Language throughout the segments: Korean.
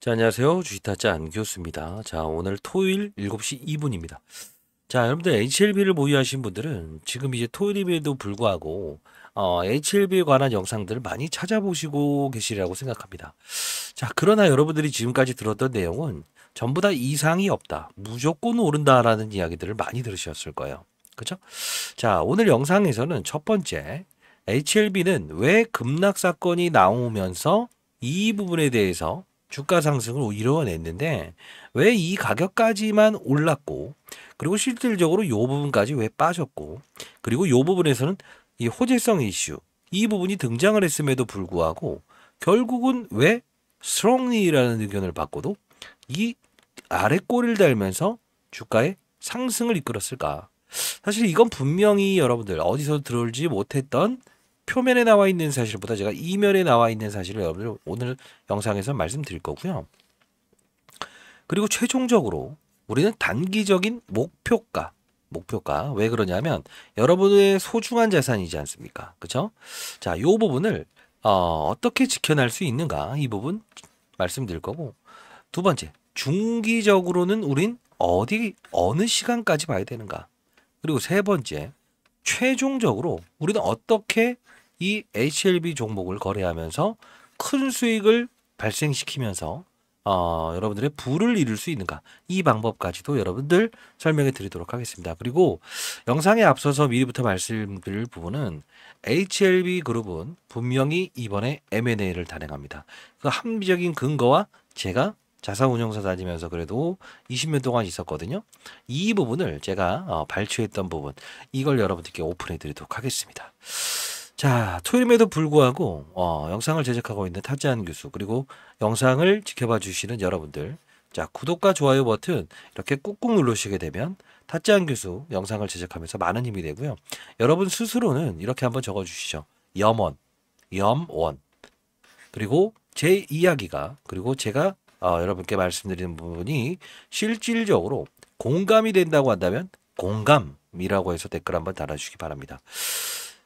자, 안녕하세요. 주식타짜 안 교수입니다. 자, 오늘 토요일 7시 2분입니다. 자, 여러분들 HLB를 보유하신 분들은 지금 이제 토요일임에도 불구하고 어, HLB에 관한 영상들을 많이 찾아보시고 계시리라고 생각합니다. 자, 그러나 여러분들이 지금까지 들었던 내용은 전부 다 이상이 없다. 무조건 오른다라는 이야기들을 많이 들으셨을 거예요. 그죠? 자, 오늘 영상에서는 첫 번째 HLB는 왜 급락 사건이 나오면서 이 부분에 대해서 주가 상승을 이루어냈는데왜 이 가격까지만 올랐고 그리고 실질적으로 요 부분까지 왜 빠졌고 그리고 요 부분에서는 이 호재성 이슈 이 부분이 등장을 했음에도 불구하고 결국은 왜 스트롱리라는 의견을 받고도 이 아래 꼬리를 달면서 주가의 상승을 이끌었을까? 사실 이건 분명히 여러분들 어디서 들을지 어 못했던 표면에 나와 있는 사실보다 제가 이면에 나와 있는 사실을 여러분들 오늘 영상에서 말씀드릴 거고요. 그리고 최종적으로 우리는 단기적인 목표가 목표가 왜 그러냐면 여러분의 소중한 자산이지 않습니까? 그렇죠? 자, 요 부분을 어, 어떻게 지켜낼 수 있는가 이 부분 말씀드릴 거고 두 번째 중기적으로는 우린 어디 어느 시간까지 봐야 되는가 그리고 세 번째 최종적으로 우리는 어떻게 이 HLB 종목을 거래하면서 큰 수익을 발생시키면서 어, 여러분들의 부를 이룰 수 있는가 이 방법까지도 여러분들 설명해 드리도록 하겠습니다. 그리고 영상에 앞서서 미리부터 말씀드릴 부분은 HLB 그룹은 분명히 이번에 M&A를 단행합니다. 그 합리적인 근거와 제가 자사운용사 다니면서 그래도 20년 동안 있었거든요. 이 부분을 제가 어, 발췌했던 부분 이걸 여러분들께 오픈해 드리도록 하겠습니다. 자, 토요일에도 불구하고 어, 영상을 제작하고 있는 타지한 교수 그리고 영상을 지켜봐 주시는 여러분들 자 구독과 좋아요 버튼 이렇게 꾹꾹 누르시게 되면 타지한 교수 영상을 제작하면서 많은 힘이 되고요. 여러분 스스로는 이렇게 한번 적어주시죠. 염원, 염원 그리고 제 이야기가 그리고 제가 어, 여러분께 말씀드리는 부분이 실질적으로 공감이 된다고 한다면 공감이라고 해서 댓글 한번 달아주시기 바랍니다.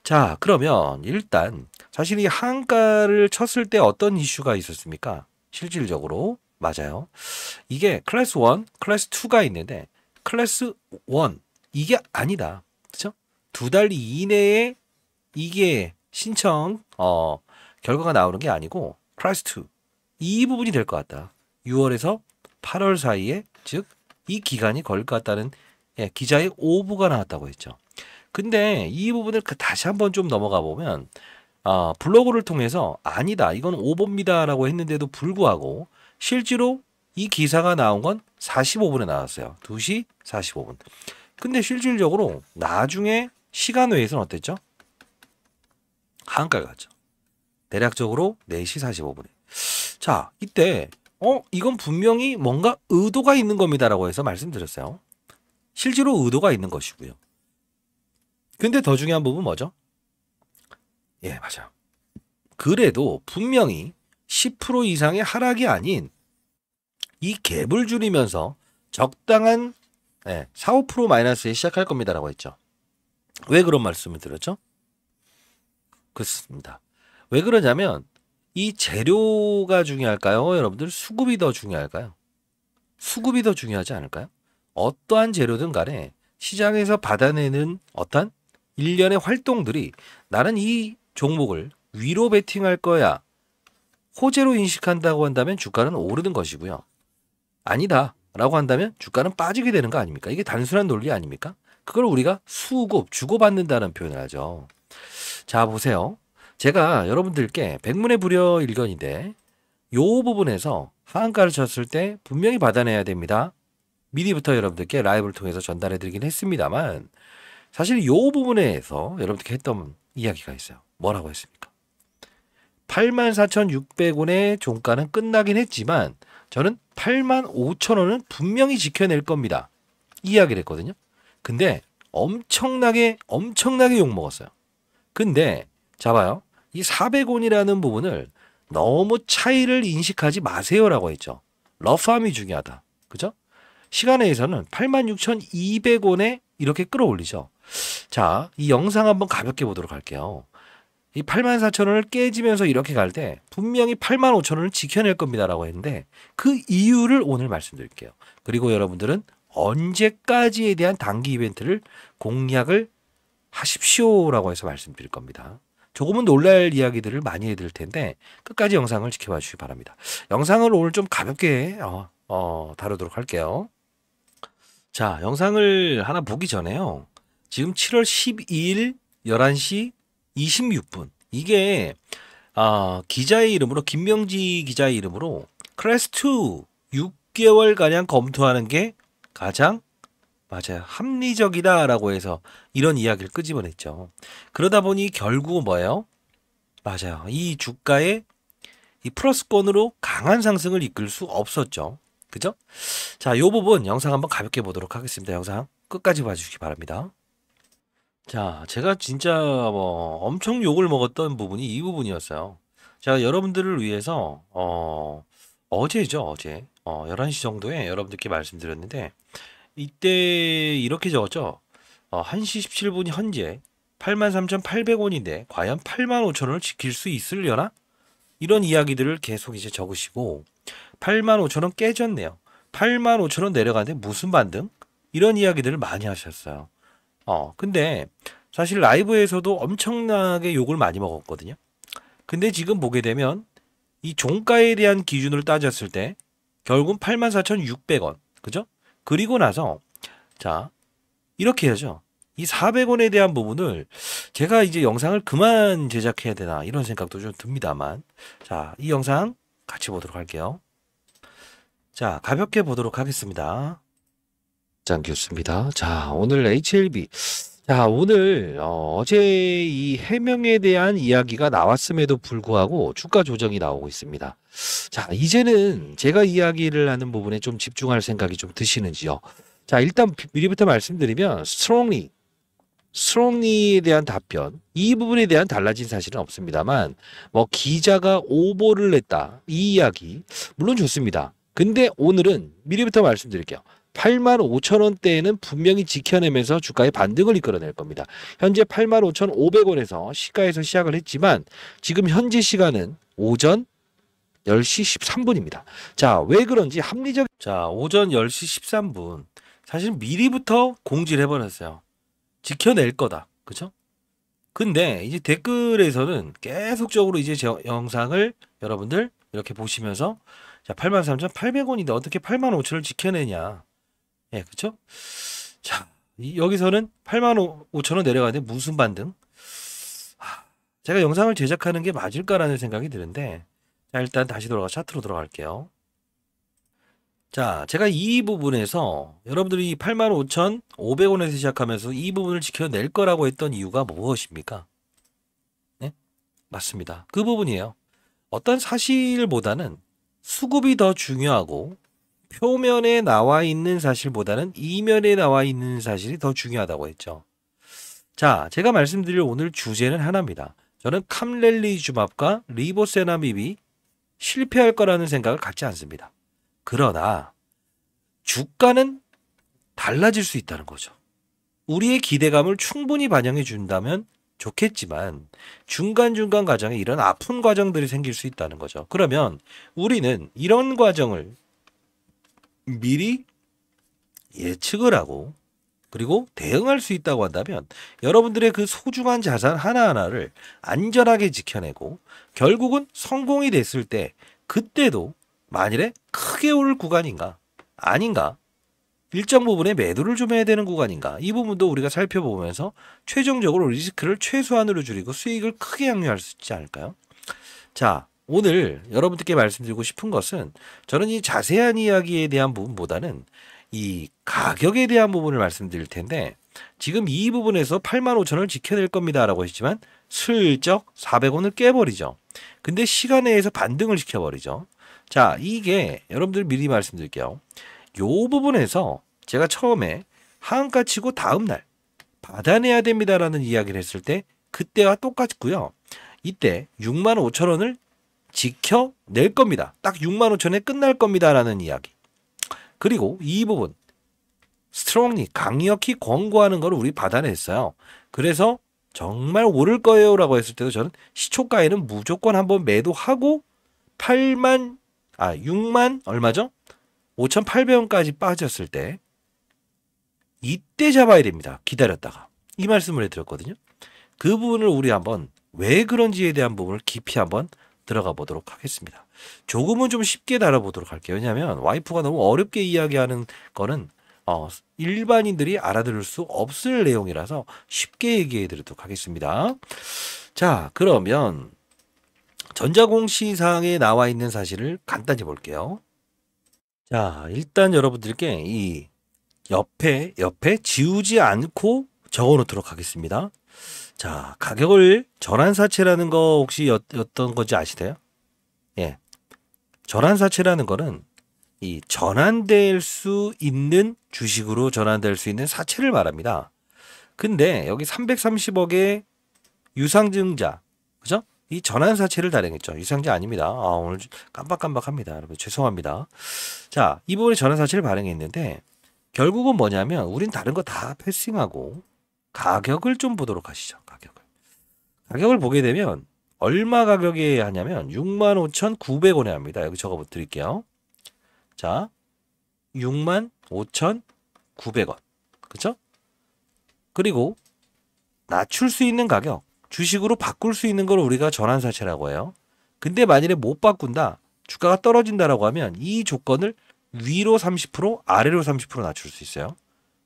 자, 그러면 일단 자신이 한가를 쳤을 때 어떤 이슈가 있었습니까? 실질적으로 맞아요. 이게 클래스 1, 클래스 2가 있는데 클래스 1 이게 아니다. 그렇죠? 두 달 이내에 이게 신청 어 결과가 나오는 게 아니고 클래스 2. 이 부분이 될 것 같다. 6월에서 8월 사이에 즉 이 기간이 걸릴 것 같다는 예, 기자의 오부가 나왔다고 했죠. 근데 이 부분을 그 다시 한번 좀 넘어가 보면 아, 블로그를 통해서 아니다 이건 오보입니다라고 했는데도 불구하고 실제로 이 기사가 나온 건 45분에 나왔어요. 2시 45분. 근데 실질적으로 나중에 시간 외에서는 어땠죠? 한가에 갔죠. 대략적으로 4시 45분에. 자, 이때 어 이건 분명히 뭔가 의도가 있는 겁니다라고 해서 말씀드렸어요. 실제로 의도가 있는 것이고요. 근데 더 중요한 부분 뭐죠? 예, 맞아요. 그래도 분명히 10% 이상의 하락이 아닌 이 갭을 줄이면서 적당한 네, 4, 5% 마이너스에 시작할 겁니다라고 했죠. 왜 그런 말씀을 드렸죠? 그렇습니다. 왜 그러냐면 이 재료가 중요할까요? 여러분들 수급이 더 중요할까요? 수급이 더 중요하지 않을까요? 어떠한 재료든 간에 시장에서 받아내는 어떤 일련의 활동들이 나는 이 종목을 위로 베팅할 거야. 호재로 인식한다고 한다면 주가는 오르는 것이고요. 아니다. 라고 한다면 주가는 빠지게 되는 거 아닙니까? 이게 단순한 논리 아닙니까? 그걸 우리가 수급, 주고받는다는 표현을 하죠. 자, 보세요. 제가 여러분들께 백문의 불여 일견인데 요 부분에서 하한가를 쳤을 때 분명히 받아내야 됩니다. 미리부터 여러분들께 라이브를 통해서 전달해드리긴 했습니다만 사실 이 부분에서 여러분들께 했던 이야기가 있어요. 뭐라고 했습니까? 84,600원의 종가는 끝나긴 했지만 저는 85,000원은 분명히 지켜낼 겁니다. 이야기를 했거든요. 근데 엄청나게 엄청나게 욕먹었어요. 근데 잡아요. 이 400원이라는 부분을 너무 차이를 인식하지 마세요라고 했죠. 러프함이 중요하다. 그죠? 시간에서는 86,200원에 이렇게 끌어올리죠. 자, 이 영상 한번 가볍게 보도록 할게요. 이 84,000원을 깨지면서 이렇게 갈 때 분명히 85,000원을 지켜낼 겁니다라고 했는데 그 이유를 오늘 말씀드릴게요. 그리고 여러분들은 언제까지에 대한 단기 이벤트를 공략을 하십시오라고 해서 말씀드릴 겁니다. 조금은 놀랄 이야기들을 많이 해드릴 텐데 끝까지 영상을 지켜봐 주시기 바랍니다. 영상을 오늘 좀 가볍게 어, 어, 다루도록 할게요. 자, 영상을 하나 보기 전에요. 지금 7월 12일 11시 26분 이게 아, 기자의 이름으로 김명지 기자의 이름으로 크레스2 6개월 가량 검토하는 게 가장 맞아요. 합리적이다라고 해서 이런 이야기를 끄집어냈죠. 그러다 보니 결국 뭐예요? 맞아요. 이 주가의 이 플러스권으로 강한 상승을 이끌 수 없었죠. 그죠? 자, 요 부분 영상 한번 가볍게 보도록 하겠습니다. 영상 끝까지 봐주시기 바랍니다. 자 제가 진짜 뭐 엄청 욕을 먹었던 부분이 이 부분이었어요. 제가 여러분들을 위해서 어 어제죠 어제 어 11시 정도에 여러분들께 말씀드렸는데 이때 이렇게 적었죠. 어 1시 17분이 현재 83,800원인데 과연 85,000원을 지킬 수 있으려나? 이런 이야기들을 계속 이제 적으시고 85,000원 깨졌네요. 85,000원 내려가는데 무슨 반등? 이런 이야기들을 많이 하셨어요. 어, 근데 사실 라이브에서도 엄청나게 욕을 많이 먹었거든요. 근데 지금 보게 되면 이 종가에 대한 기준을 따졌을 때 결국 은 84,600원. 그죠? 그리고 나서 자, 이렇게 해야죠. 이 400원에 대한 부분을 제가 이제 영상을 그만 제작해야 되나 이런 생각도 좀 듭니다만 자, 이 영상 같이 보도록 할게요. 자, 가볍게 보도록 하겠습니다. 장 교수입니다. 자, 오늘 HLB. 자, 오늘 어, 제이 해명에 대한 이야기가 나왔음에도 불구하고 주가 조정이 나오고 있습니다. 자, 이제는 제가 이야기를 하는 부분에 좀 집중할 생각이 좀 드시는지요. 자, 일단 미리부터 말씀드리면 스트롱리 스롱리에 대한 답변 이 부분에 대한 달라진 사실은 없습니다만 뭐 기자가 오보를 냈다 이 이야기 물론 좋습니다. 근데 오늘은 미리부터 말씀드릴게요. 8만 5천 원대에는 분명히 지켜내면서 주가의 반등을 이끌어낼 겁니다. 현재 8만 5천 500원에서 시가에서 시작을 했지만 지금 현재 시간은 오전 10시 13분입니다. 자, 왜 그런지 합리적 자, 오전 10시 13분. 사실 미리부터 공지를 해 버렸어요. 지켜낼 거다. 그렇죠? 근데 이제 댓글에서는 계속적으로 이제 제 영상을 여러분들 이렇게 보시면서 자, 83,800원인데 어떻게 85,000원을 지켜내냐. 예, 그렇죠? 자, 여기서는 8만 5천 원 내려가는데 무슨 반등? 아, 제가 영상을 제작하는 게 맞을까라는 생각이 드는데 자, 일단 다시 돌아가 차트로 들어갈게요 자, 제가 이 부분에서 여러분들이 85,500원에서 시작하면서 이 부분을 지켜낼 거라고 했던 이유가 무엇입니까? 네? 맞습니다. 그 부분이에요. 어떤 사실보다는 수급이 더 중요하고 표면에 나와 있는 사실보다는 이면에 나와 있는 사실이 더 중요하다고 했죠. 자, 제가 말씀드릴 오늘 주제는 하나입니다. 저는 캄렐리주맙과 리보세나밉이 실패할 거라는 생각을 갖지 않습니다. 그러나 주가는 달라질 수 있다는 거죠. 우리의 기대감을 충분히 반영해 준다면 좋겠지만 중간중간 과정에 이런 아픈 과정들이 생길 수 있다는 거죠. 그러면 우리는 이런 과정을 미리 예측을 하고 그리고 대응할 수 있다고 한다면 여러분들의 그 소중한 자산 하나하나를 안전하게 지켜내고 결국은 성공이 됐을 때 그때도 만일에 크게 오를 구간인가 아닌가 일정 부분의 매도를 좀 해야 되는 구간인가 이 부분도 우리가 살펴보면서 최종적으로 리스크를 최소한으로 줄이고 수익을 크게 향유할 수 있지 않을까요? 자 오늘 여러분들께 말씀드리고 싶은 것은 저는 이 자세한 이야기에 대한 부분보다는 이 가격에 대한 부분을 말씀드릴 텐데 지금 이 부분에서 85,000원을 지켜낼 겁니다라고 하시지만 슬쩍 400원을 깨버리죠. 근데 시간에서 반등을 시켜버리죠. 자, 이게 여러분들 미리 말씀드릴게요. 요 부분에서 제가 처음에 한가 치고 다음 날 받아내야 됩니다라는 이야기를 했을 때 그때와 똑같고요. 이때 6만 5천 원을 지켜낼 겁니다. 딱 6만 5천에 끝날 겁니다라는 이야기. 그리고 이 부분 스트롱리 강력히 권고하는 걸 우리 받아냈어요. 그래서 정말 오를 거예요라고 했을 때도 저는 시초가에는 무조건 한번 매도하고 8만 아 6만 얼마죠? 5,800원까지 빠졌을 때 이때 잡아야 됩니다. 기다렸다가 이 말씀을 해드렸거든요. 그 부분을 우리 한번 왜 그런지에 대한 부분을 깊이 한번 들어가 보도록 하겠습니다. 조금은 좀 쉽게 다뤄보도록 할게요. 왜냐하면 와이프가 너무 어렵게 이야기하는 거는 어, 일반인들이 알아들을 수 없을 내용이라서 쉽게 얘기해 드리도록 하겠습니다. 자, 그러면 전자공시상에 나와 있는 사실을 간단히 볼게요. 자, 일단 여러분들께 이 옆에, 옆에 지우지 않고 적어 놓도록 하겠습니다. 자, 가격을 전환사채라는 거 혹시 어, 떤 건지 아시대요 예. 전환사채라는 거는 이 전환될 수 있는 주식으로 전환될 수 있는 사채를 말합니다. 근데 여기 330억의 유상증자, 그죠? 이 전환사채를 달행했죠 유상증자 아닙니다. 아, 오늘 깜빡깜빡합니다. 여러분 죄송합니다. 자, 이 부분에 전환사채를 발행했는데 결국은 뭐냐면 우린 다른 거 다 패싱하고 가격을 좀 보도록 하시죠. 가격을 보게 되면 얼마 가격에 하냐면 65,900원에 합니다. 여기 적어 드릴게요. 자, 65,900원. 그쵸? 그리고 낮출 수 있는 가격, 주식으로 바꿀 수 있는 걸 우리가 전환사채라고 해요. 근데 만일에 못 바꾼다, 주가가 떨어진다라고 하면 이 조건을 위로 30%, 아래로 30% 낮출 수 있어요.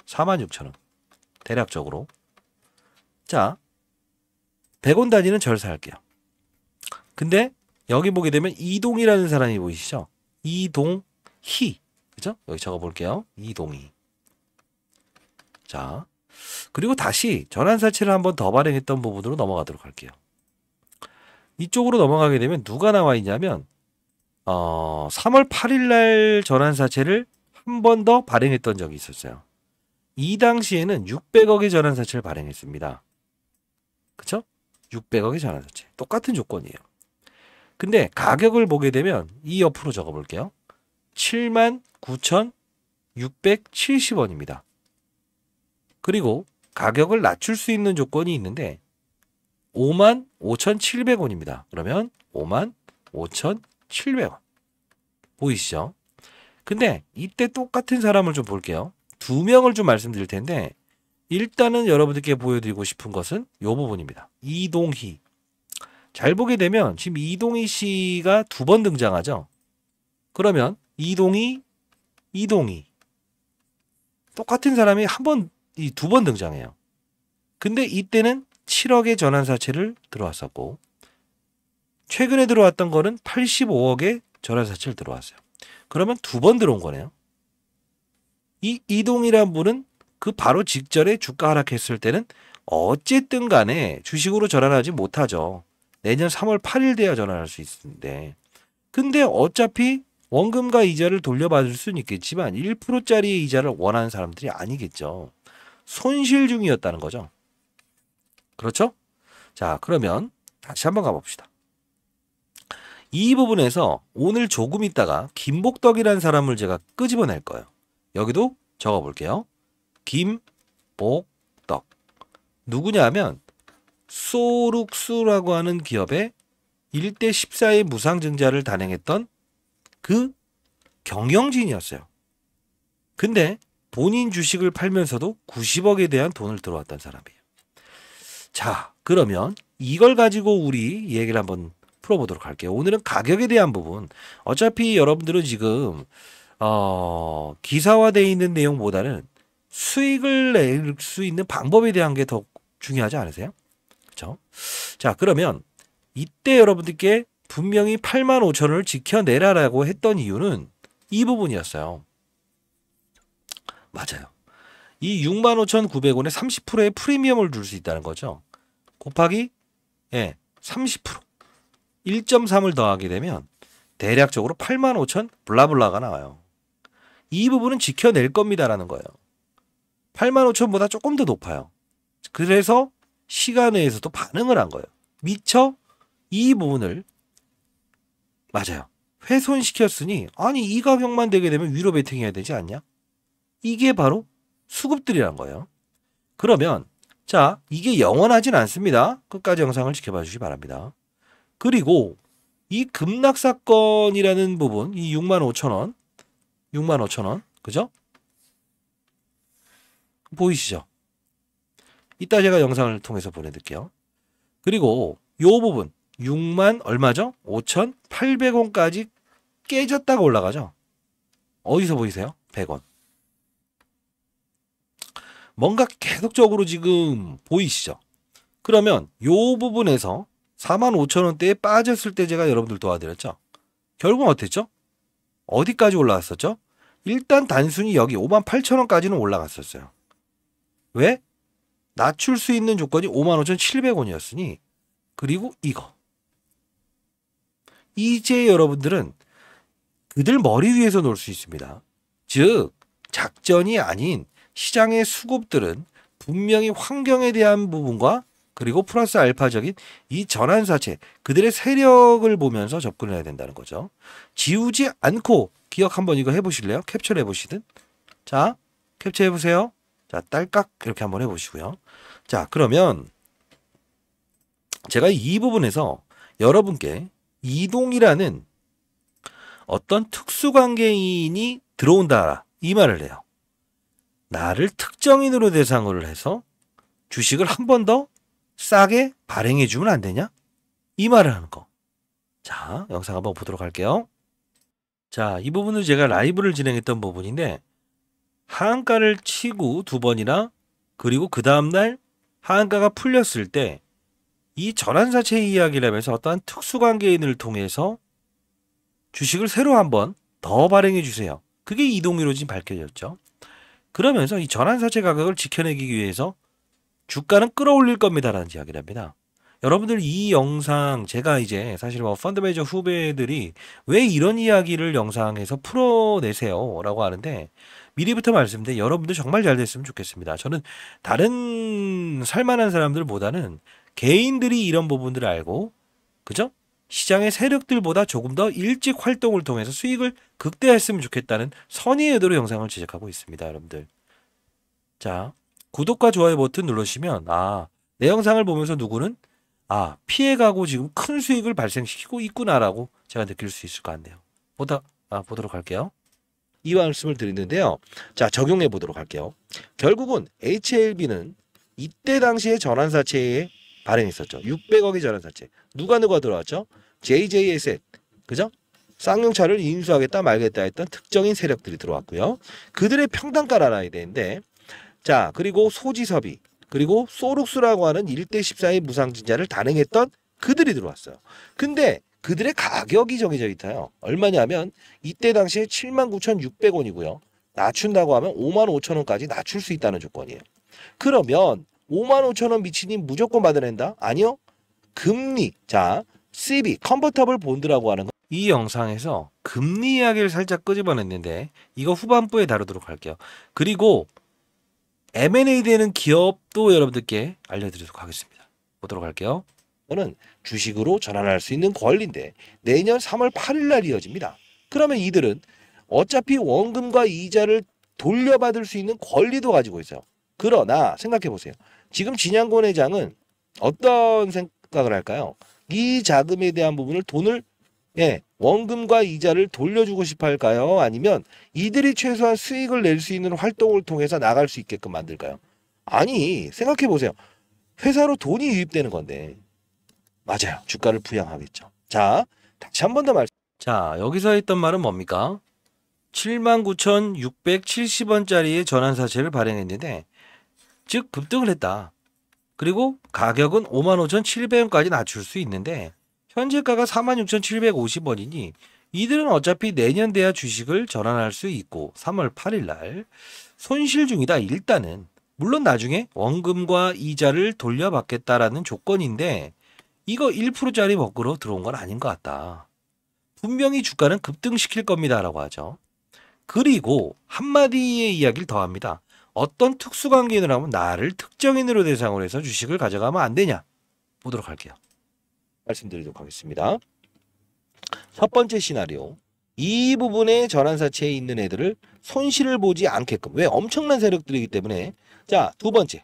46,000원. 대략적으로. 자, 100원 단위는 절사할게요. 근데 여기 보게 되면 이동이라는 사람이 보이시죠? 이동희. 그죠? 여기 적어 볼게요. 이동희. 자. 그리고 다시 전환사채를 한번 더 발행했던 부분으로 넘어가도록 할게요. 이쪽으로 넘어가게 되면 누가 나와 있냐면 어, 3월 8일 날 전환사채를 한 번 더 발행했던 적이 있었어요. 이 당시에는 600억의 전환사채를 발행했습니다. 그쵸? 600억이 전환저지 똑같은 조건이에요. 근데 가격을 보게 되면 이 옆으로 적어볼게요. 7 9,670원입니다. 그리고 가격을 낮출 수 있는 조건이 있는데 5 5,700원입니다. 그러면 5 5,700원. 보이시죠? 근데 이때 똑같은 사람을 좀 볼게요. 두 명을 좀 말씀드릴 텐데 일단은 여러분들께 보여드리고 싶은 것은 이 부분입니다. 이동희. 잘 보게 되면 지금 이동희 씨가 두 번 등장하죠. 그러면 이동희, 이동희. 똑같은 사람이 한 번, 두번 등장해요. 근데 이때는 7억의 전환사채를 들어왔었고, 최근에 들어왔던 거는 85억의 전환사채를 들어왔어요. 그러면 두 번 들어온 거네요. 이 이동이란 분은 그 바로 직전에 주가 하락했을 때는 어쨌든 간에 주식으로 전환하지 못하죠. 내년 3월 8일 돼야 전환할 수 있는데. 근데 어차피 원금과 이자를 돌려받을 수는 있겠지만 1%짜리의 이자를 원하는 사람들이 아니겠죠. 손실 중이었다는 거죠. 그렇죠? 자, 그러면 다시 한번 가봅시다. 이 부분에서 오늘 조금 있다가 김복덕이라는 사람을 제가 끄집어낼 거예요. 여기도 적어볼게요. 김복덕 누구냐면 소룩수라고 하는 기업의 1대 14의 무상증자를 단행했던 그 경영진이었어요. 근데 본인 주식을 팔면서도 90억에 대한 돈을 들어왔던 사람이에요. 자, 그러면 이걸 가지고 우리 얘기를 한번 풀어보도록 할게요. 오늘은 가격에 대한 부분. 어차피 여러분들은 지금 어, 기사화되어 있는 내용보다는 수익을 낼 수 있는 방법에 대한 게 더 중요하지 않으세요? 그렇죠? 자 그러면 이때 여러분들께 분명히 8만 5천 원을 지켜내라라고 했던 이유는 이 부분이었어요. 맞아요. 이 65,900원에 30%의 프리미엄을 줄 수 있다는 거죠. 곱하기 예, 30% 1.3을 더하게 되면 대략적으로 85,000 블라블라가 나와요. 이 부분은 지켜낼 겁니다라는 거예요. 8만 5천보다 조금 더 높아요. 그래서 시간 내에서도 반응을 한 거예요. 미처 이 부분을 맞아요. 훼손시켰으니 아니 이 가격만 되게 되면 위로 베팅해야 되지 않냐? 이게 바로 수급들이란 거예요. 그러면 자 이게 영원하진 않습니다. 끝까지 영상을 지켜봐 주시기 바랍니다. 그리고 이 급락 사건이라는 부분 이 6만 5천 원 6만 5천 원 그죠? 보이시죠? 이따 제가 영상을 통해서 보내드릴게요. 그리고 요 부분 6만 얼마죠? 5,800원까지 깨졌다가 올라가죠? 어디서 보이세요? 100원. 뭔가 계속적으로 지금 보이시죠? 그러면 요 부분에서 45,000원대에 빠졌을 때 제가 여러분들 도와드렸죠? 결국은 어땠죠? 어디까지 올라왔었죠? 일단 단순히 여기 58,000원까지는 올라갔었어요. 왜? 낮출 수 있는 조건이 55,700원이었으니 그리고 이거. 이제 여러분들은 그들 머리 위에서 놀 수 있습니다. 즉 작전이 아닌 시장의 수급들은 분명히 환경에 대한 부분과 그리고 플러스 알파적인 이 전환사채 그들의 세력을 보면서 접근을 해야 된다는 거죠. 지우지 않고 기억 한번 이거 해보실래요? 캡처를 해보시든. 자 캡처해보세요. 자, 딸깍 이렇게 한번 해보시고요. 자, 그러면 제가 이 부분에서 여러분께 이동이라는 어떤 특수관계인이 들어온다 이 말을 해요. 나를 특정인으로 대상으로 해서 주식을 한 번 더 싸게 발행해 주면 안 되냐? 이 말을 하는 거. 자, 영상 한번 보도록 할게요. 자, 이 부분은 제가 라이브를 진행했던 부분인데 하한가를 치고 두 번이나 그리고 그 다음날 하한가가 풀렸을 때 이 전환사채 이야기라면서 어떠한 특수관계인을 통해서 주식을 새로 한번 더 발행해 주세요. 그게 이동이로 지금 밝혀졌죠. 그러면서 이 전환사채 가격을 지켜내기 위해서 주가는 끌어올릴 겁니다라는 이야기를 합니다. 여러분들 이 영상 제가 이제 사실 뭐 펀드 매니저 후배들이 왜 이런 이야기를 영상에서 풀어내세요라고 하는데 미리부터 말씀드린 여러분들 정말 잘 됐으면 좋겠습니다. 저는 다른 살만한 사람들보다는 개인들이 이런 부분들을 알고 그죠? 시장의 세력들보다 조금 더 일찍 활동을 통해서 수익을 극대화했으면 좋겠다는 선의의 의도로 영상을 제작하고 있습니다, 여러분들. 자, 구독과 좋아요 버튼 눌러주시면 아, 내 영상을 보면서 누구는 아, 피해가고 지금 큰 수익을 발생시키고 있구나라고 제가 느낄 수 있을 것 같네요. 보다 아, 보도록 할게요. 이 말씀을 드리는데요. 자, 적용해 보도록 할게요. 결국은 HLB는 이때 당시에 전환사채에 발행했었죠. 600억의 전환사채. 누가 누가 들어왔죠? JJSN. 그죠? 쌍용차를 인수하겠다 말겠다 했던 특정인 세력들이 들어왔고요. 그들의 평단가를 알아야 되는데 자, 그리고 소지섭이 그리고 소룩수라고 하는 1대14의 무상증자를 단행했던 그들이 들어왔어요. 근데 그들의 가격이 정해져 있다요 얼마냐면 이때 당시에 79,600원이고요. 낮춘다고 하면 55,000원까지 낮출 수 있다는 조건이에요. 그러면 55,000원 미치니 무조건 받아낸다? 아니요. 금리. 자, CB, 컨버터블 본드라고 하는 거. 이 영상에서 금리 이야기를 살짝 끄집어냈는데 이거 후반부에 다루도록 할게요. 그리고 M&A 되는 기업도 여러분들께 알려드리도록 하겠습니다. 보도록 할게요. 저는 주식으로 전환할 수 있는 권리인데 내년 3월 8일 날 이어집니다. 그러면 이들은 어차피 원금과 이자를 돌려받을 수 있는 권리도 가지고 있어요. 그러나 생각해 보세요. 지금 진양권 회장은 어떤 생각을 할까요? 이 자금에 대한 부분을 돈을 예, 원금과 이자를 돌려주고 싶어 할까요? 아니면 이들이 최소한 수익을 낼 수 있는 활동을 통해서 나갈 수 있게끔 만들까요? 아니, 생각해 보세요. 회사로 돈이 유입되는 건데 맞아요. 주가를 부양하겠죠. 자, 다시 한 번 더 말. 자, 여기서 했던 말은 뭡니까? 79,670원짜리의 전환사채를 발행했는데 즉 급등을 했다. 그리고 가격은 55,700원까지 낮출 수 있는데 현재가가 46,750원이니 이들은 어차피 내년 대야 주식을 전환할 수 있고 3월 8일 날 손실 중이다 일단은 물론 나중에 원금과 이자를 돌려받겠다라는 조건인데 이거 1%짜리 먹으러 들어온 건 아닌 것 같다. 분명히 주가는 급등시킬 겁니다라고 하죠. 그리고 한마디의 이야기를 더합니다. 어떤 특수관계인으로 하면 나를 특정인으로 대상으로 해서 주식을 가져가면 안 되냐 보도록 할게요. 말씀드리도록 하겠습니다. 첫 번째 시나리오 이 부분에 전환사채에 있는 애들을 손실을 보지 않게끔 왜 엄청난 세력들이기 때문에 자 두 번째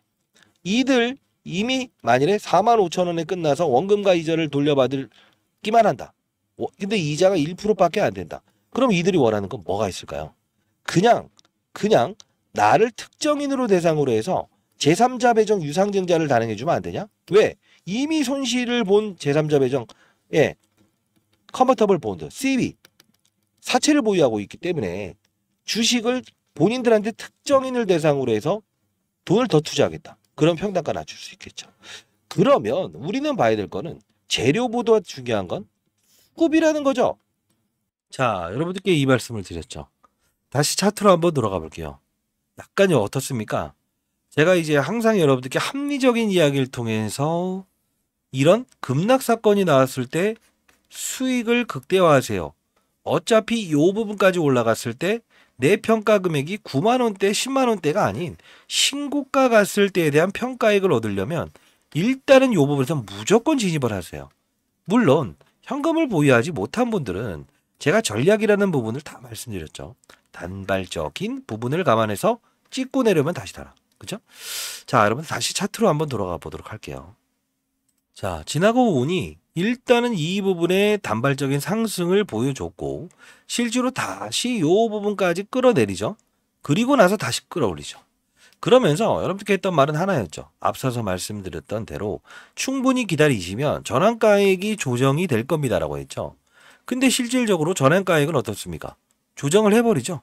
이들 이미 만일에 4만 5천 원에 끝나서 원금과 이자를 돌려받을기만 한다. 어, 근데 이자가 1%밖에 안 된다. 그럼 이들이 원하는 건 뭐가 있을까요? 그냥 그냥 나를 특정인으로 대상으로 해서 제3자 배정 유상증자를 단행해주면 안 되냐? 왜? 이미 손실을 본 제3자 배정, 예, 컨버터블 본드, CB, 사채를 보유하고 있기 때문에 주식을 본인들한테 특정인을 대상으로 해서 돈을 더 투자하겠다. 그런 평단가 낮출 수 있겠죠. 그러면 우리는 봐야 될 거는 재료보다 중요한 건 수급이라는 거죠. 자, 여러분들께 이 말씀을 드렸죠. 다시 차트로 한번 돌아가 볼게요. 약간이 어떻습니까? 제가 이제 항상 여러분들께 합리적인 이야기를 통해서 이런 급락 사건이 나왔을 때 수익을 극대화하세요. 어차피 이 부분까지 올라갔을 때내 평가 금액이 9만 원대, 10만 원대가 아닌 신고가 갔을 때에 대한 평가액을 얻으려면 일단은 요 부분에서 무조건 진입을 하세요. 물론 현금을 보유하지 못한 분들은 제가 전략이라는 부분을 다 말씀드렸죠. 단발적인 부분을 감안해서 찍고 내려면 다시 달아. 그죠? 자, 여러분 다시 차트로 한번 돌아가 보도록 할게요. 자, 지나고 보니 일단은 이 부분에 단발적인 상승을 보여줬고 실제로 다시 요 부분까지 끌어내리죠. 그리고 나서 다시 끌어올리죠. 그러면서 여러분들께 했던 말은 하나였죠. 앞서서 말씀드렸던 대로 충분히 기다리시면 전환가액이 조정이 될 겁니다라고 했죠. 근데 실질적으로 전환가액은 어떻습니까? 조정을 해버리죠.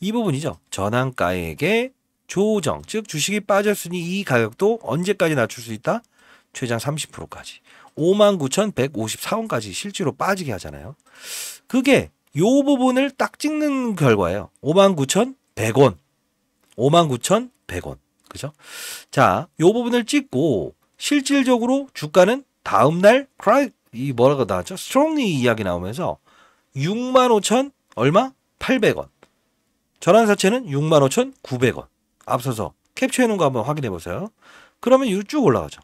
이 부분이죠. 전환가액의 조정, 즉 주식이 빠졌으니 이 가격도 언제까지 낮출 수 있다? 최장 30%까지. 59,154원까지 실제로 빠지게 하잖아요. 그게 요 부분을 딱 찍는 결과예요. 59,100원. 59,100원. 그죠? 자, 요 부분을 찍고 실질적으로 주가는 다음 날 크라이 이 뭐라고 나왔죠? 스트롱리 이야기 나오면서 65,000 얼마? 800원. 전환사채는 65,900원. 앞서서 캡처해 놓은 거 한번 확인해 보세요. 그러면 이쭉 올라가죠.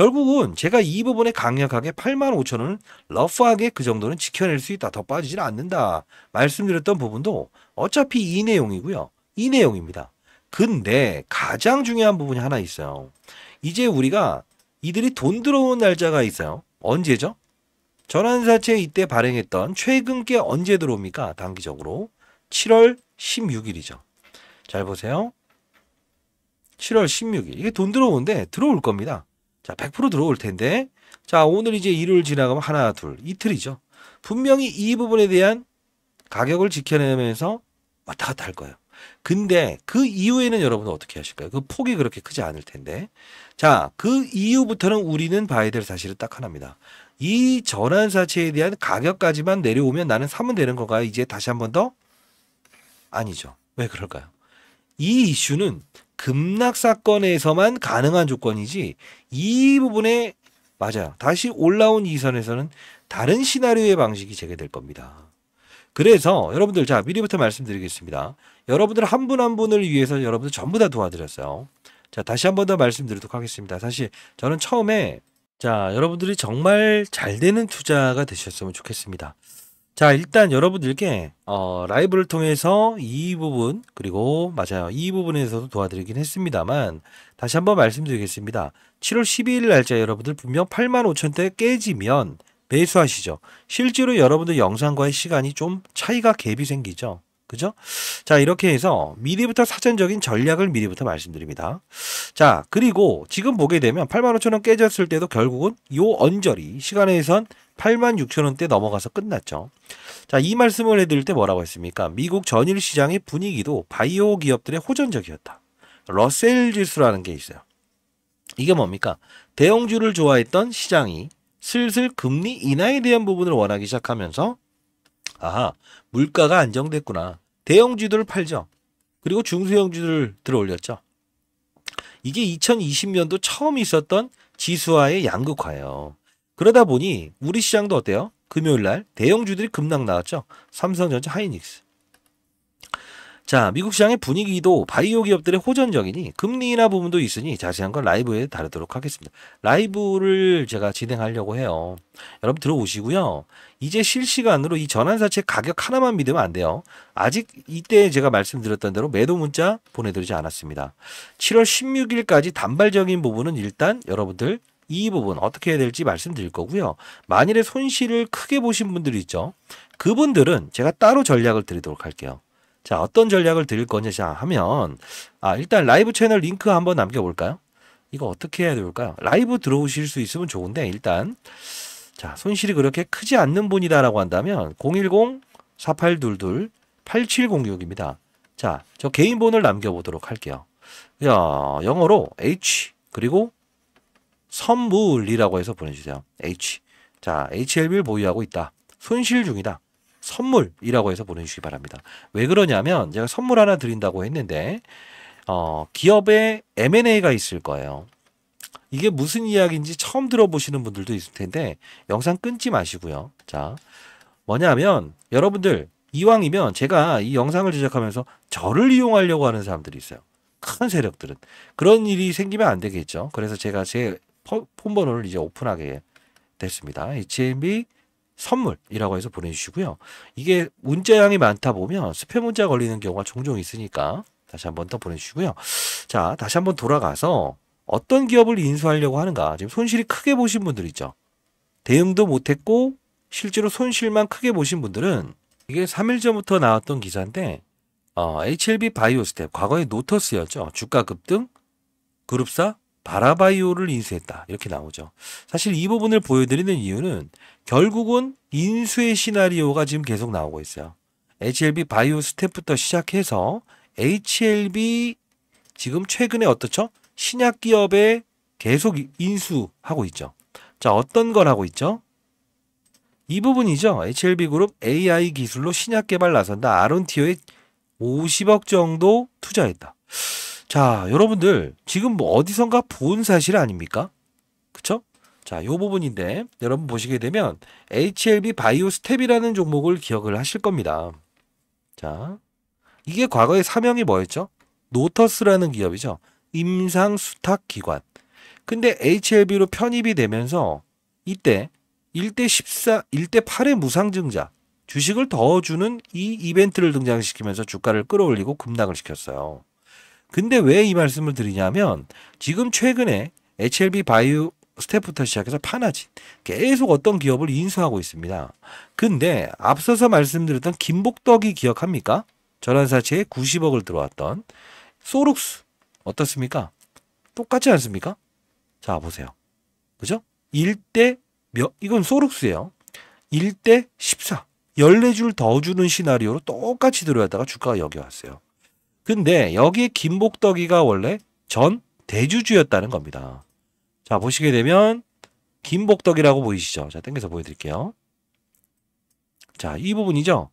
결국은 제가 이 부분에 강력하게 8만 5천 원을 러프하게 그 정도는 지켜낼 수 있다. 더 빠지질 않는다. 말씀드렸던 부분도 어차피 이 내용이고요. 이 내용입니다. 근데 가장 중요한 부분이 하나 있어요. 이제 우리가 이들이 돈 들어온 날짜가 있어요. 언제죠? 전환사채 이때 발행했던 최근께 언제 들어옵니까? 단기적으로 7월 16일이죠. 잘 보세요. 7월 16일. 이게 돈 들어오는데 들어올 겁니다. 자, 100% 들어올 텐데. 자, 오늘 이제 일요일 지나가면 하나, 둘, 이틀이죠. 분명히 이 부분에 대한 가격을 지켜내면서 왔다 갔다 할 거예요. 근데 그 이후에는 여러분은 어떻게 하실까요? 그 폭이 그렇게 크지 않을 텐데. 자, 그 이후부터는 우리는 봐야 될 사실은 딱 하나입니다. 이 전환사채에 대한 가격까지만 내려오면 나는 사면 되는 건가요? 이제 다시 한번 더? 아니죠. 왜 그럴까요? 이 이슈는 급락 사건에서만 가능한 조건이지 이 부분에 맞아요. 다시 올라온 이선에서는 다른 시나리오의 방식이 재개될 겁니다. 그래서 여러분들 자 미리부터 말씀드리겠습니다. 여러분들 한 분한 한 분을 위해서 여러분들 전부 다 도와드렸어요. 자 다시 한 번 더 말씀드리도록 하겠습니다. 사실 저는 처음에 자 여러분들이 정말 잘 되는 투자가 되셨으면 좋겠습니다. 자, 일단 여러분들께 어, 라이브를 통해서 이 부분 그리고 맞아요. 이 부분에서도 도와드리긴 했습니다만 다시 한번 말씀드리겠습니다. 7월 12일 날짜 여러분들 분명 8만 5천대 깨지면 매수하시죠. 실제로 여러분들 영상과의 시간이 좀 차이가 갭이 생기죠. 그죠? 자, 이렇게 해서 미리부터 사전적인 전략을 미리부터 말씀드립니다. 자, 그리고 지금 보게 되면 85,000원 깨졌을 때도 결국은 요 언저리 시간에선 86,000원대 넘어가서 끝났죠. 자, 이 말씀을 해드릴 때 뭐라고 했습니까? 미국 전일 시장의 분위기도 바이오 기업들의 호전적이었다. 러셀 지수라는 게 있어요. 이게 뭡니까? 대형주를 좋아했던 시장이 슬슬 금리 인하에 대한 부분을 원하기 시작하면서 아하, 물가가 안정됐구나. 대형주들을 팔죠. 그리고 중소형주들을 들어올렸죠. 이게 2020년도 처음 있었던 지수화의 양극화예요. 그러다 보니 우리 시장도 어때요? 금요일 날 대형주들이 급락 나왔죠. 삼성전자, 하이닉스. 자, 미국 시장의 분위기도 바이오 기업들의 호전적이니 금리 인하 부분도 있으니 자세한 건 라이브에 다루도록 하겠습니다. 라이브를 제가 진행하려고 해요. 여러분 들어오시고요. 이제 실시간으로 이 전환사채 가격 하나만 믿으면 안 돼요. 아직 이때 제가 말씀드렸던 대로 매도 문자 보내드리지 않았습니다. 7월 16일까지 단발적인 부분은 일단 여러분들 이 부분 어떻게 해야 될지 말씀드릴 거고요. 만일에 손실을 크게 보신 분들이 있죠. 그분들은 제가 따로 전략을 드리도록 할게요. 자, 어떤 전략을 드릴 거냐 하면 아, 일단 라이브 채널 링크 한번 남겨 볼까요? 이거 어떻게 해야 될까요? 라이브 들어오실 수 있으면 좋은데 일단 자, 손실이 그렇게 크지 않는 분이다라고 한다면 010 4822 8706입니다. 자, 저 개인번호를 남겨 보도록 할게요. 야, 영어로 H 그리고 선물이라고 해서 보내주세요. H. 자, HLB를 보유하고 있다. 손실 중이다. 선물이라고 해서 보내주시기 바랍니다. 왜 그러냐면 제가 선물 하나 드린다고 했는데 어, 기업에 M&A가 있을 거예요. 이게 무슨 이야기인지 처음 들어보시는 분들도 있을 텐데 영상 끊지 마시고요. 자, 뭐냐면 여러분들 이왕이면 제가 이 영상을 제작하면서 저를 이용하려고 하는 사람들이 있어요. 큰 세력들은 그런 일이 생기면 안 되겠죠. 그래서 제가 제 폰번호를 이제 오픈하게 됐습니다. HMB 선물이라고 해서 보내주시고요. 이게 문자양이 많다 보면 스팸 문자 걸리는 경우가 종종 있으니까 다시 한 번 더 보내주시고요. 자, 다시 한 번 돌아가서 어떤 기업을 인수하려고 하는가. 지금 손실이 크게 보신 분들 있죠. 대응도 못했고 실제로 손실만 크게 보신 분들은 이게 3일 전부터 나왔던 기사인데 어, HLB 바이오스텝 과거에 노터스였죠. 주가 급등, 그룹사 바라바이오를 인수했다. 이렇게 나오죠. 사실 이 부분을 보여드리는 이유는 결국은 인수의 시나리오가 지금 계속 나오고 있어요. HLB 바이오 스텝부터 시작해서 HLB 지금 최근에 어떻죠? 신약 기업에 계속 인수하고 있죠. 자, 어떤 걸 하고 있죠? 이 부분이죠. HLB 그룹 AI 기술로 신약 개발 나선다. 아론티오에 50억 정도 투자했다. 자, 여러분들 지금 뭐 어디선가 본 사실 아닙니까? 그쵸? 자, 요 부분인데 여러분 보시게 되면 HLB 바이오스텝이라는 종목을 기억을 하실 겁니다. 자, 이게 과거에 사명이 뭐였죠? 노터스라는 기업이죠. 임상 수탁 기관. 근데 HLB로 편입이 되면서 이때 1대 14, 1대 8의 무상증자 주식을 더 주는 이 이벤트를 등장시키면서 주가를 끌어올리고 급락을 시켰어요. 근데 왜 이 말씀을 드리냐면 지금 최근에 HLB 바이오 스텝부터 시작해서 파나진 계속 어떤 기업을 인수하고 있습니다. 근데 앞서서 말씀드렸던 김복덕이 기억합니까? 전환사채에 90억을 들어왔던 소룩스 어떻습니까? 똑같지 않습니까? 자 보세요. 그죠? 1대 몇 이건 소룩스예요. 1대 14 14줄 더 주는 시나리오로 똑같이 들어왔다가 주가가 여기 왔어요. 근데 여기 에 김복덕이가 원래 전 대주주였다는 겁니다. 자 보시게 되면 김복덕이라고 보이시죠? 자 땡겨서 보여드릴게요. 자 이 부분이죠.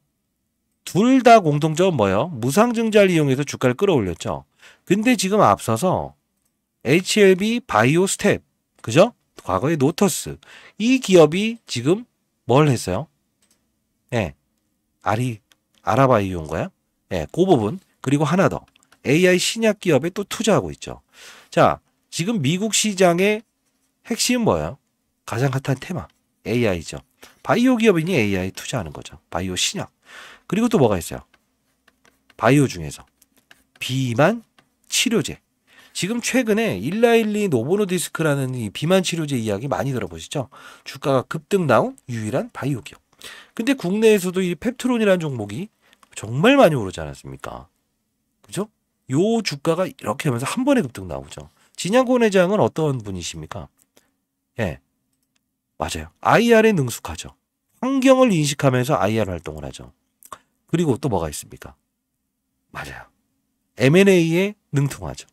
둘 다 공통점 은 뭐예요? 무상증자를 이용해서 주가를 끌어올렸죠. 근데 지금 앞서서 HLB 바이오스텝 그죠? 과거의 노터스 이 기업이 지금 뭘 했어요? 예, 아리 아라바이온 거야? 예, 네, 그 부분 그리고 하나 더. AI 신약 기업에 또 투자하고 있죠. 자, 지금 미국 시장의 핵심은 뭐예요? 가장 핫한 테마. AI죠. 바이오 기업이니 AI 투자하는 거죠. 바이오 신약. 그리고 또 뭐가 있어요? 바이오 중에서 비만 치료제. 지금 최근에 일라일리 노보노디스크라는 이 비만 치료제 이야기 많이 들어보시죠? 주가가 급등 나온 유일한 바이오 기업. 근데 국내에서도 이 펩트론이라는 종목이 정말 많이 오르지 않았습니까? 그죠? 요 주가가 이렇게 하면서 한 번에 급등 나오죠. 진양곤 회장은 어떤 분이십니까? 예. 맞아요. IR에 능숙하죠. 환경을 인식하면서 IR 활동을 하죠. 그리고 또 뭐가 있습니까? 맞아요. M&A에 능통하죠.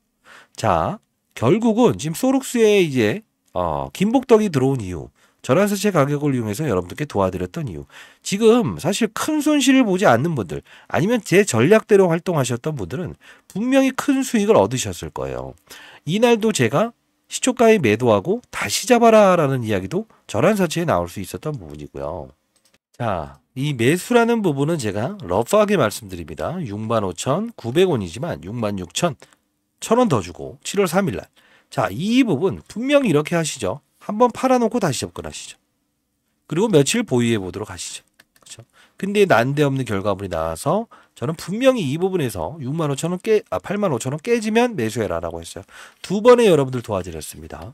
자, 결국은 지금 소룩스에 이제 어, 김복덕이 들어온 이후 전환사채 가격을 이용해서 여러분들께 도와드렸던 이유. 지금 사실 큰 손실을 보지 않는 분들 아니면 제 전략대로 활동하셨던 분들은 분명히 큰 수익을 얻으셨을 거예요. 이날도 제가 시초가에 매도하고 다시 잡아라 라는 이야기도 전환사채에 나올 수 있었던 부분이고요. 자, 이 매수라는 부분은 제가 러프하게 말씀드립니다. 65,900원이지만 66,000, 0 0 0원더 주고 7월 3일날. 자, 이 부분 분명히 이렇게 하시죠. 한번 팔아놓고 다시 접근하시죠. 그리고 며칠 보유해 보도록 하시죠. 그렇죠? 근데 난데없는 결과물이 나와서 저는 분명히 이 부분에서 6만 5천 원 깨, 아, 8만 5천 원 깨지면 매수해라라고 했어요. 두번에 여러분들 도와드렸습니다.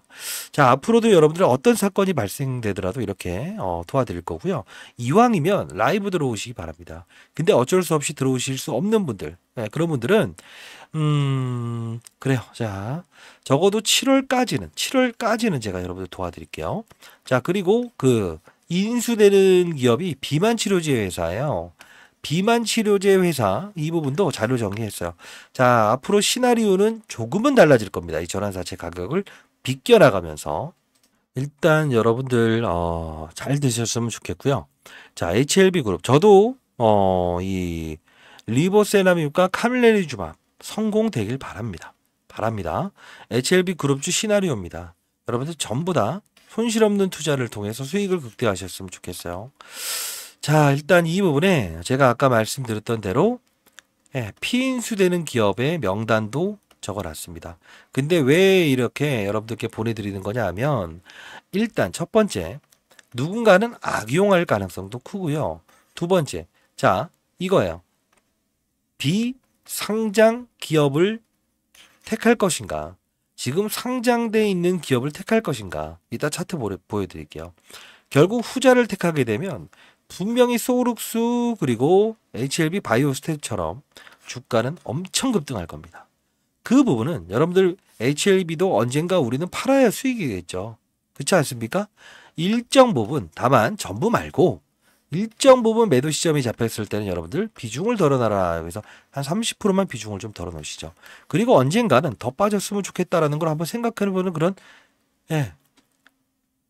자, 앞으로도 여러분들 어떤 사건이 발생되더라도 이렇게 어, 도와드릴 거고요. 이왕이면 라이브 들어오시기 바랍니다. 근데 어쩔 수 없이 들어오실 수 없는 분들, 네, 그런 분들은 음, 그래요. 자, 적어도 7월까지는, 7월까지는 제가 여러분들 도와드릴게요. 자, 그리고 그 인수되는 기업이 비만 치료제 회사예요. 비만 치료제 회사 이 부분도 자료 정리했어요. 자, 앞으로 시나리오는 조금은 달라질 겁니다. 이 전환사채 가격을 비껴나가면서 일단 여러분들 어, 잘 드셨으면 좋겠고요. 자, HLB 그룹 저도 어, 이리보세나믹과 카밀레리주마 성공되길 바랍니다. 바랍니다. HLB 그룹주 시나리오입니다. 여러분들 전부 다 손실 없는 투자를 통해서 수익을 극대화하셨으면 좋겠어요. 자, 일단 이 부분에 제가 아까 말씀드렸던 대로 예, 피인수되는 기업의 명단도 적어놨습니다. 근데 왜 이렇게 여러분들께 보내드리는 거냐 하면 일단 첫 번째 누군가는 악용할 가능성도 크고요. 두 번째 자 이거예요. 상장 기업을 택할 것인가? 지금 상장돼 있는 기업을 택할 것인가? 이따 차트 보여드릴게요. 결국 후자를 택하게 되면 분명히 소울룩스 그리고 HLB 바이오스텝처럼 주가는 엄청 급등할 겁니다. 그 부분은 여러분들 HLB도 언젠가 우리는 팔아야 수익이겠죠. 그렇지 않습니까? 일정 부분 다만 전부 말고 일정 부분 매도 시점이 잡혔을 때는 여러분들 비중을 덜어놔라. 그래서 한 30%만 비중을 좀 덜어놓으시죠. 그리고 언젠가는 더 빠졌으면 좋겠다라는 걸 한번 생각해보는 그런 예,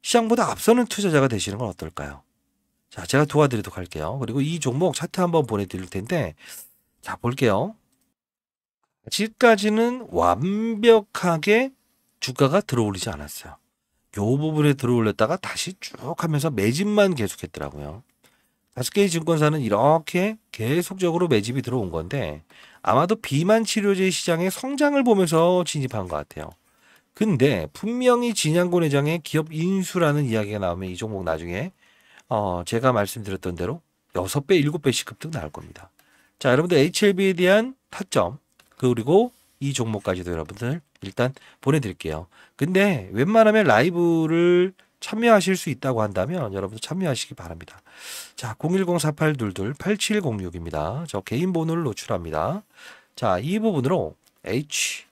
시장보다 앞서는 투자자가 되시는 건 어떨까요? 자, 제가 도와드리도록 할게요. 그리고 이 종목 차트 한번 보내드릴 텐데, 자, 볼게요. 지금까지는 완벽하게 주가가 들어올리지 않았어요. 요 부분에 들어올렸다가 다시 쭉 하면서 매집만 계속했더라고요. 다섯 개의 증권사는 이렇게 계속적으로 매집이 들어온 건데 아마도 비만 치료제 시장의 성장을 보면서 진입한 것 같아요. 근데 분명히 진양곤 회장의 기업 인수라는 이야기가 나오면 이 종목 나중에 어 제가 말씀드렸던 대로 6배7 배씩 급등 나올 겁니다. 자, 여러분들 HLB에 대한 타점 그리고 이 종목까지도 여러분들 일단 보내드릴게요. 근데 웬만하면 라이브를 참여하실 수 있다고 한다면 여러분도 참여하시기 바랍니다. 자, 010-4822-8706입니다. 저 개인 번호를 노출합니다. 자, 이 부분으로 H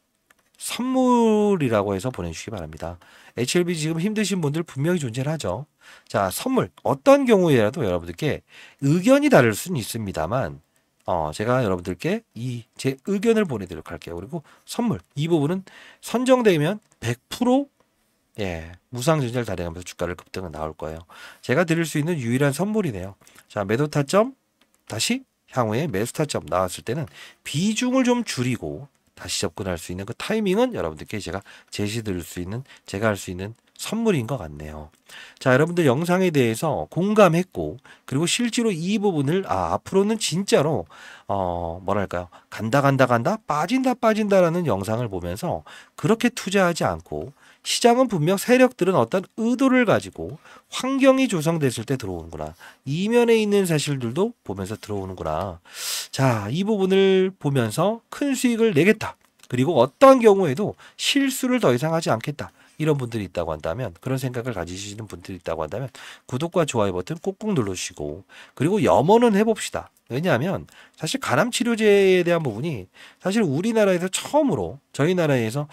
선물이라고 해서 보내주시기 바랍니다. HLB 지금 힘드신 분들 분명히 존재를 하죠. 자, 선물. 어떤 경우에라도 여러분들께 의견이 다를 수는 있습니다만, 어, 제가 여러분들께 이 제 의견을 보내드리도록 할게요. 그리고 선물. 이 부분은 선정되면 100% 예, 무상증자를 단행하면서 주가를 급등은 나올 거예요. 제가 드릴 수 있는 유일한 선물이네요. 자, 매도 타점 다시 향후에 매수 타점 나왔을 때는 비중을 좀 줄이고 다시 접근할 수 있는 그 타이밍은 여러분들께 제가 제시 드릴 수 있는 제가 할 수 있는 선물인 것 같네요. 자, 여러분들 영상에 대해서 공감했고, 그리고 실제로 이 부분을, 아, 앞으로는 진짜로, 어, 뭐랄까요. 간다, 간다, 간다, 빠진다, 빠진다라는 영상을 보면서 그렇게 투자하지 않고, 시장은 분명 세력들은 어떤 의도를 가지고 환경이 조성됐을 때 들어오는구나. 이면에 있는 사실들도 보면서 들어오는구나. 자, 이 부분을 보면서 큰 수익을 내겠다. 그리고 어떠한 경우에도 실수를 더 이상 하지 않겠다. 이런 분들이 있다고 한다면 그런 생각을 가지시는 분들이 있다고 한다면 구독과 좋아요 버튼 꾹꾹 눌러주시고 그리고 염원은 해봅시다. 왜냐하면 사실 간암 치료제에 대한 부분이 사실 우리나라에서 처음으로 저희 나라에서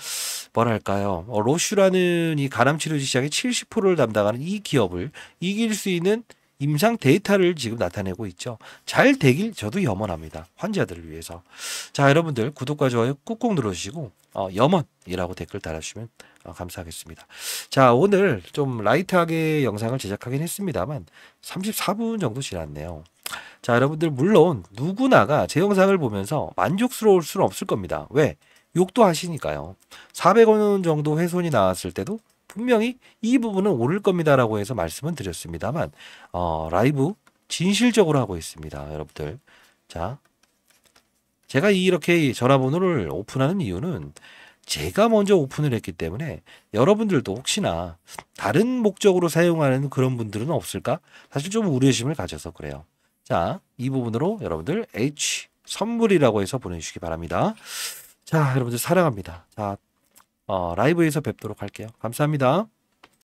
뭐랄까요 어, 로슈라는 이가암 치료제 시장의 70%를 담당하는 이 기업을 이길 수 있는 임상 데이터를 지금 나타내고 있죠. 잘 되길 저도 염원합니다. 환자들을 위해서. 자, 여러분들 구독과 좋아요 꾹꾹 눌러주시고 어, 염원이라고 댓글 달아주시면 어, 감사하겠습니다. 자, 오늘 좀 라이트하게 영상을 제작하긴 했습니다만 34분 정도 지났네요. 자, 여러분들 물론 누구나가 제 영상을 보면서 만족스러울 수는 없을 겁니다. 왜? 욕도 하시니까요. 400원 정도 훼손이 나왔을 때도 분명히 이 부분은 오를 겁니다라고 해서 말씀은 드렸습니다만 어, 라이브 진실적으로 하고 있습니다. 여러분들. 자, 제가 이렇게 전화번호를 오픈하는 이유는 제가 먼저 오픈을 했기 때문에 여러분들도 혹시나 다른 목적으로 사용하는 그런 분들은 없을까? 사실 좀 우려심을 가져서 그래요. 자, 이 부분으로 여러분들 H 선물이라고 해서 보내주시기 바랍니다. 자, 여러분들 사랑합니다. 자, 어, 라이브에서 뵙도록 할게요. 감사합니다.